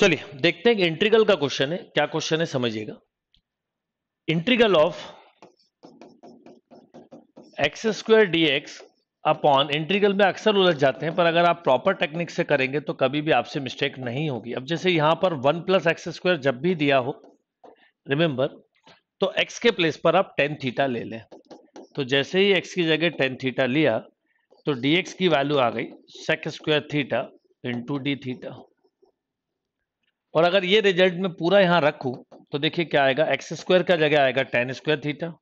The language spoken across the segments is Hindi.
चलिए देखते हैं इंट्रीगल का क्वेश्चन है क्या क्वेश्चन है समझिएगा integral of x square d x upon integral में अक्सर उलझ जाते हैं पर अगर आप प्रॉपर टेक्निक से करेंगे तो कभी भी आपसे मिस्टेक नहीं होगी अब जैसे यहां पर वन प्लस एक्स स्क्वायर जब भी दिया हो रिमेंबर तो x के प्लेस पर आप टेन थीटा ले लें तो जैसे ही x की जगह टेन थीटा लिया तो dx की वैल्यू आ गई sec square theta into d theta और अगर ये रिजल्ट में पूरा यहां रखू तो देखिए क्या आएगा एक्स स्क्वायर का जगह आएगा टेन स्क्वायर थीटा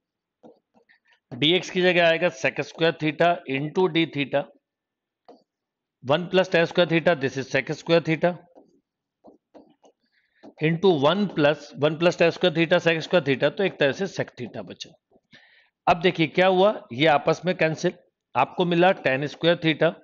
डीएक्स की जगह आएगा sec square theta into d theta one plus tan square theta this is sec square theta into one plus one plus tan square theta sec square theta तो एक तरह से सेक थीटा बचा अब देखिए क्या हुआ ये आपस में कैंसिल आपको मिला टेन स्क्वायर थीटा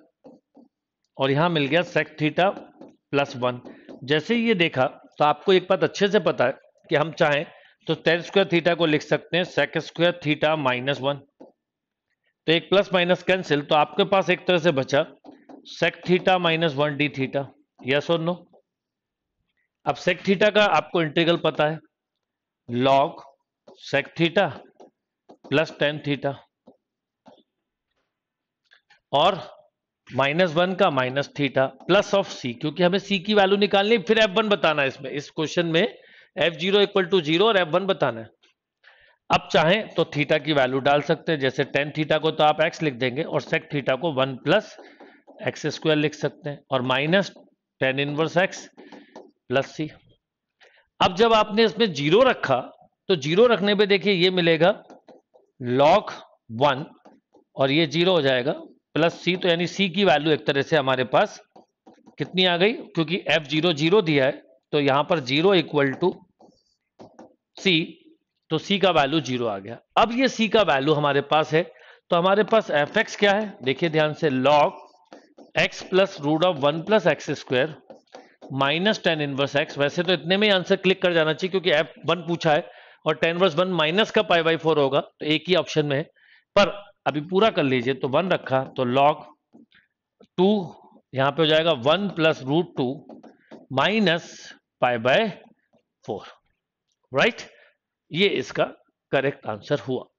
और यहां मिल गया सेक थीटा प्लस वन जैसे ये देखा तो आपको एक बात अच्छे से पता है कि हम चाहें तो टेन स्क्वायर थीटा को लिख सकते हैं sec square theta minus one तो एक प्लस माइनस कैंसिल तो आपके पास एक तरह से बचा sec theta minus one d theta yes और नो अब सेक थीटा का आपको इंटीग्रल पता है log sec theta plus tan theta और माइनस वन का minus theta plus of C क्योंकि हमें सी की वैल्यू निकालनी फिर एफ वन बताना है इसमें इस क्वेश्चन में f zero equal to zero और एफ वन बताना है अब चाहें तो थीटा की वैल्यू डाल सकते हैं जैसे टेन थीटा को तो आप एक्स लिख देंगे और सेक थीटा को वन प्लस एक्स स्क्वायर लिख सकते हैं और minus tan inverse x plus C अब जब आपने इसमें जीरो रखा तो जीरो रखने पे देखिए ये मिलेगा लॉग वन और ये जीरो हो जाएगा प्लस सी तो यानी सी की वैल्यू एक तरह से हमारे पास कितनी आ गई क्योंकि एफ जीरो जीरो दिया है तो यहां पर जीरो इक्वल टू सी तो सी का वैल्यू जीरो आ गया अब ये सी का वैल्यू हमारे पास है तो हमारे पास एफ एक्स क्या है देखिए ध्यान से log x plus root of one plus x square minus tan inverse x वैसे तो इतने में ही आंसर क्लिक कर जाना चाहिए क्योंकि एफ वन पूछा है और टेन वर्स वन माइनस का पाई बाई फोर होगा तो एक ही ऑप्शन में है पर अभी पूरा कर लीजिए तो वन रखा तो लॉग टू यहां पे हो जाएगा one plus root two minus five by four right ये इसका करेक्ट आंसर हुआ